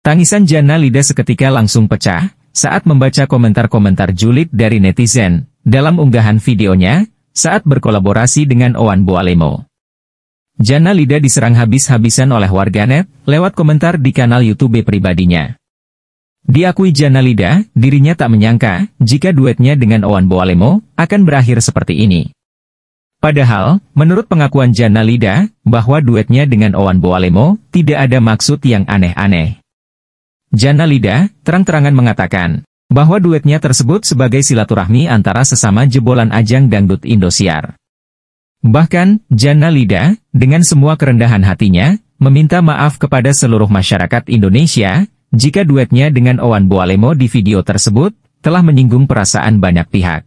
Tangisan Jana Lida seketika langsung pecah, saat membaca komentar-komentar julid dari netizen, dalam unggahan videonya, saat berkolaborasi dengan Owan Boalemo. Jana Lida diserang habis-habisan oleh warganet, lewat komentar di kanal YouTube pribadinya. Diakui Jana Lida, dirinya tak menyangka, jika duetnya dengan Owan Boalemo, akan berakhir seperti ini. Padahal, menurut pengakuan Jana Lida, bahwa duetnya dengan Owan Boalemo, tidak ada maksud yang aneh-aneh. Jana Lida, terang-terangan mengatakan bahwa duetnya tersebut sebagai silaturahmi antara sesama jebolan ajang dangdut Indosiar. Bahkan, Jana Lida, dengan semua kerendahan hatinya, meminta maaf kepada seluruh masyarakat Indonesia, jika duetnya dengan Owan Boalemo di video tersebut, telah menyinggung perasaan banyak pihak.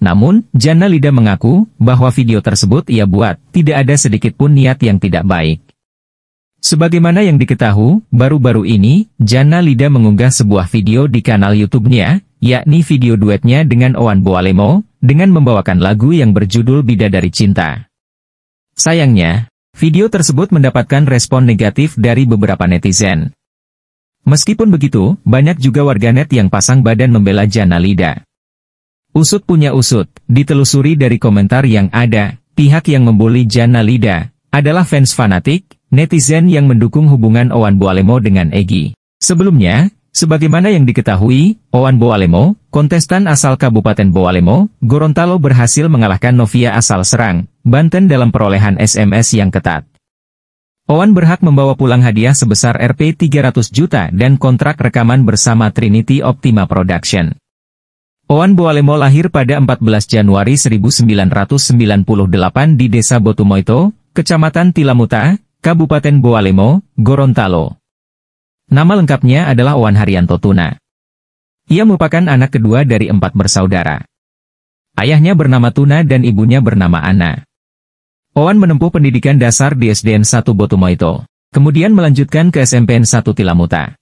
Namun, Jana Lida mengaku bahwa video tersebut ia buat tidak ada sedikitpun niat yang tidak baik. Sebagaimana yang diketahui, baru-baru ini, Jana Lida mengunggah sebuah video di kanal YouTube-nya, yakni video duetnya dengan Owan Boalemo, dengan membawakan lagu yang berjudul Bida dari Cinta. Sayangnya, video tersebut mendapatkan respon negatif dari beberapa netizen. Meskipun begitu, banyak juga warganet yang pasang badan membela Jana Lida. Usut punya usut, ditelusuri dari komentar yang ada, pihak yang membuli Jana Lida, adalah fans fanatik, netizen yang mendukung hubungan Owan Boalemo dengan Egi. Sebelumnya, sebagaimana yang diketahui, Owan Boalemo, kontestan asal Kabupaten Boalemo, Gorontalo berhasil mengalahkan Novia asal Serang, Banten dalam perolehan SMS yang ketat. Owan berhak membawa pulang hadiah sebesar Rp 300 juta dan kontrak rekaman bersama Trinity Optima Production. Owan Boalemo lahir pada 14 Januari 1998 di Desa Botumoito, Kecamatan Tilamuta, Kabupaten Boalemo, Gorontalo. Nama lengkapnya adalah Owan Haryanto Tuna. Ia merupakan anak kedua dari empat bersaudara. Ayahnya bernama Tuna dan ibunya bernama Ana. Owan menempuh pendidikan dasar di SDN 1 Botumoito, kemudian melanjutkan ke SMPN 1 Tilamuta.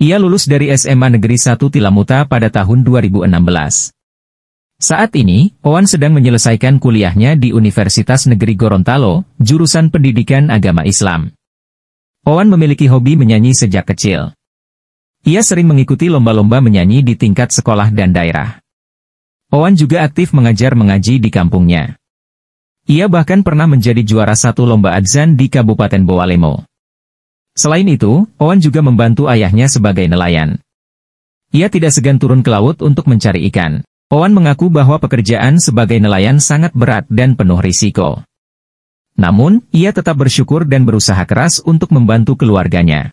Ia lulus dari SMA Negeri 1 Tilamuta pada tahun 2016. Saat ini, Owan sedang menyelesaikan kuliahnya di Universitas Negeri Gorontalo, jurusan pendidikan agama Islam. Owan memiliki hobi menyanyi sejak kecil. Ia sering mengikuti lomba-lomba menyanyi di tingkat sekolah dan daerah. Owan juga aktif mengajar mengaji di kampungnya. Ia bahkan pernah menjadi juara satu lomba adzan di Kabupaten Boalemo. Selain itu, Owan juga membantu ayahnya sebagai nelayan. Ia tidak segan turun ke laut untuk mencari ikan. Owen mengaku bahwa pekerjaan sebagai nelayan sangat berat dan penuh risiko. Namun, ia tetap bersyukur dan berusaha keras untuk membantu keluarganya.